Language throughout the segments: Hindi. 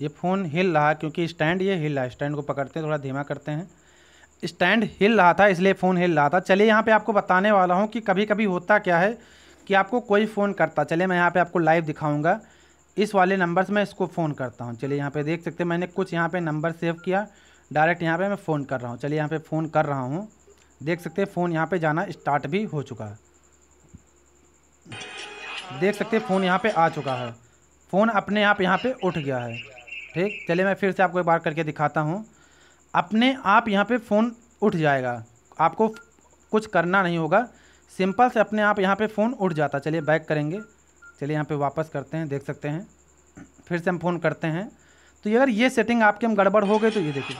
ये फ़ोन हिल रहा क्योंकि स्टैंड ये हिल रहा स्टैंड को पकड़ते हैं थोड़ा धीमा करते हैं स्टैंड हिल रहा था इसलिए फ़ोन हिल रहा था चलिए यहाँ पे आपको बताने वाला हूँ कि कभी कभी होता क्या है कि आपको कोई फ़ोन करता चलिए मैं यहाँ पे आपको लाइव दिखाऊंगा इस वाले नंबर से मैं इसको फ़ोन करता हूँ चलिए यहाँ पे देख सकते हैं मैंने कुछ यहाँ पे नंबर सेव किया डायरेक्ट यहाँ पर मैं फ़ोन कर रहा हूँ चलिए यहाँ पर फ़ोन कर रहा हूँ देख सकते हैं फ़ोन यहाँ पर जाना स्टार्ट भी हो चुका है देख सकते हैं फ़ोन यहाँ पर आ चुका है फ़ोन अपने आप यहाँ पर उठ गया है ठीक चलिए मैं फिर से आपको एक बार करके दिखाता हूँ अपने आप यहाँ पे फ़ोन उठ जाएगा आपको कुछ करना नहीं होगा सिंपल से अपने आप यहाँ पे फ़ोन उठ जाता चलिए बैक करेंगे चलिए यहाँ पे वापस करते हैं देख सकते हैं फिर से हम फ़ोन करते हैं तो अगर ये सेटिंग आपके हम गड़बड़ हो गई तो ये देखिए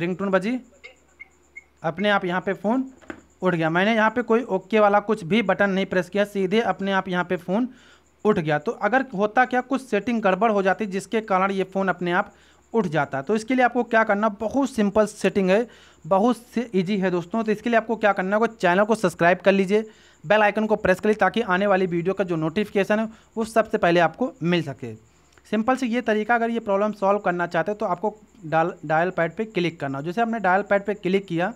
रिंग टून बजी अपने आप यहाँ पर फ़ोन उठ गया मैंने यहाँ पर कोई ओके वाला कुछ भी बटन नहीं प्रेस किया सीधे अपने आप यहाँ पर फ़ोन उठ गया तो अगर होता क्या कुछ सेटिंग गड़बड़ हो जाती जिसके कारण ये फ़ोन अपने आप उठ जाता तो इसके लिए आपको क्या करना बहुत सिंपल सेटिंग है बहुत से ईजी है दोस्तों तो इसके लिए आपको क्या करना होगा चैनल को सब्सक्राइब कर लीजिए बेल आइकन को प्रेस कर लीजिए ताकि आने वाली वीडियो का जो नोटिफिकेशन है वो सबसे पहले आपको मिल सके सिंपल से ये तरीका अगर ये प्रॉब्लम सॉल्व करना चाहते हो तो आपको डाल डायल पैड पर क्लिक करना जैसे आपने डायल पैड पर क्लिक किया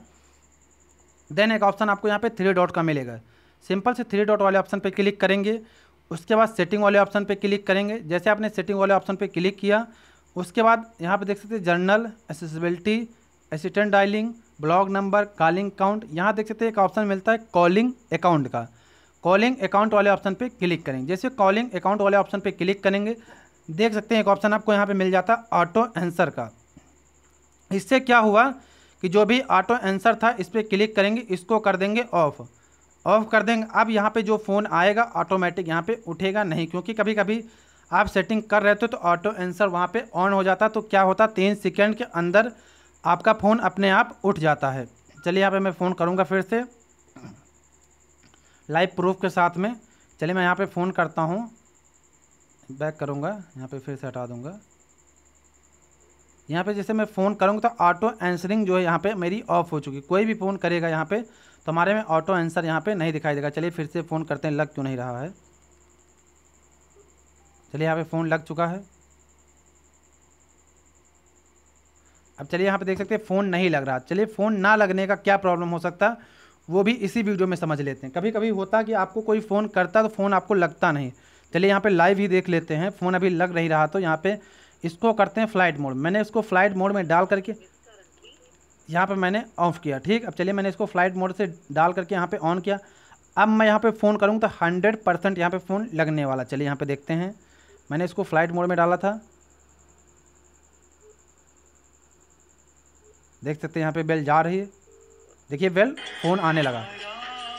देन एक ऑप्शन आपको यहाँ पर थ्री डॉट का मिलेगा सिंपल से थ्री डॉट वाले ऑप्शन पर क्लिक करेंगे उसके बाद सेटिंग वाले ऑप्शन पे क्लिक करेंगे जैसे आपने सेटिंग वाले ऑप्शन पे क्लिक किया उसके बाद यहाँ पे देख सकते हैं general accessibility assistant dialing block number calling account यहाँ देख सकते हैं एक ऑप्शन मिलता है कॉलिंग अकाउंट का कॉलिंग अकाउंट वाले ऑप्शन पे क्लिक करेंगे जैसे कॉलिंग अकाउंट वाले ऑप्शन पे क्लिक करेंगे देख सकते हैं एक ऑप्शन आपको यहाँ पे मिल जाता है ऑटो आंसर का इससे क्या हुआ कि जो भी ऑटो आंसर था इस पर क्लिक करेंगे इसको कर देंगे ऑफ़ ऑफ कर देंगे अब यहाँ पे जो फ़ोन आएगा ऑटोमेटिक यहाँ पे उठेगा नहीं क्योंकि कभी कभी आप सेटिंग कर रहे थे तो ऑटो आंसर वहाँ पे ऑन हो जाता तो क्या होता तीन सेकेंड के अंदर आपका फ़ोन अपने आप उठ जाता है चलिए यहाँ पर मैं फ़ोन करूँगा फिर से लाइव प्रूफ के साथ में चलिए मैं यहाँ पर फ़ोन करता हूँ बैक करूँगा यहाँ पर फिर से हटा दूँगा यहाँ पे जैसे मैं फ़ोन करूँगा तो ऑटो आंसरिंग जो है यहाँ पे मेरी ऑफ हो चुकी कोई भी फ़ोन करेगा यहाँ पे तो हमारे में ऑटो आंसर यहाँ पे नहीं दिखाई देगा चलिए फिर से फ़ोन करते हैं लग क्यों नहीं रहा है चलिए यहाँ पे फ़ोन लग चुका है अब चलिए यहाँ पे देख सकते हैं फ़ोन नहीं लग रहा चलिए फ़ोन ना लगने का क्या प्रॉब्लम हो सकता वो भी इसी वीडियो में समझ लेते हैं कभी कभी होता कि आपको कोई फ़ोन करता तो फ़ोन आपको लगता नहीं चलिए यहाँ पर लाइव ही देख लेते हैं फ़ोन अभी लग नहीं रहा तो यहाँ पर इसको करते हैं फ्लाइट मोड मैंने इसको फ्लाइट मोड में डाल करके यहाँ पे मैंने ऑफ किया ठीक अब चलिए मैंने इसको फ्लाइट मोड से डाल करके यहाँ पे ऑन किया अब मैं यहाँ पे फ़ोन करूँ तो हंड्रेड परसेंट यहाँ पर फ़ोन लगने वाला चलिए यहाँ पे देखते हैं मैंने इसको फ्लाइट मोड में डाला था देख सकते हैं यहाँ पे बेल जा रही है देखिए बेल फ़ोन आने लगा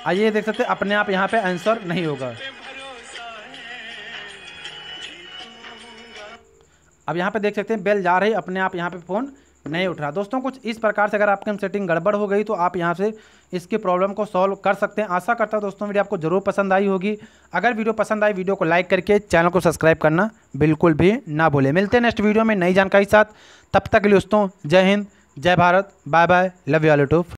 आइए देख सकते अपने आप यहाँ पर आंसर नहीं होगा अब यहाँ पे देख सकते हैं बेल जा रही अपने आप यहाँ पे फ़ोन नहीं उठ रहा दोस्तों कुछ इस प्रकार से अगर आपके हम सेटिंग गड़बड़ हो गई तो आप यहाँ से इसकी प्रॉब्लम को सॉल्व कर सकते हैं आशा करता हूँ दोस्तों वीडियो आपको जरूर पसंद आई होगी अगर वीडियो पसंद आई वीडियो को लाइक करके चैनल को सब्सक्राइब करना बिल्कुल भी ना भूलें मिलते हैं नेक्स्ट वीडियो में नई जानकारी साथ तब तक के लिए दोस्तों जय हिंद जय Bharat bye bye love you all to